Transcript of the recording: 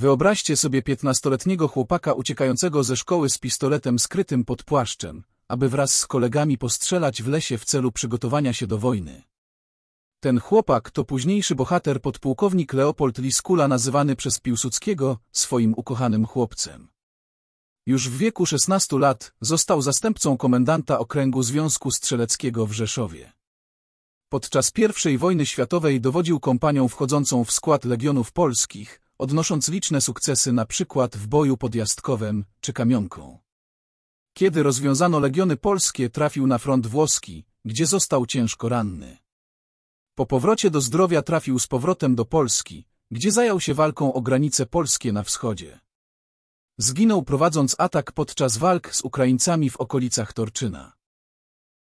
Wyobraźcie sobie piętnastoletniego chłopaka uciekającego ze szkoły z pistoletem skrytym pod płaszczem, aby wraz z kolegami postrzelać w lesie w celu przygotowania się do wojny. Ten chłopak to późniejszy bohater podpułkownik Leopold Liskula nazywany przez Piłsudskiego swoim ukochanym chłopcem. Już w wieku 16 lat został zastępcą komendanta Okręgu Związku Strzeleckiego w Rzeszowie. Podczas I wojny światowej dowodził kompanią wchodzącą w skład Legionów Polskich, odnosząc liczne sukcesy na przykład w boju pod Jastkowem czy Kamionką. Kiedy rozwiązano legiony polskie, trafił na front włoski, gdzie został ciężko ranny. Po powrocie do zdrowia trafił z powrotem do Polski, gdzie zajął się walką o granice polskie na wschodzie. Zginął prowadząc atak podczas walk z Ukraińcami w okolicach Torczyna.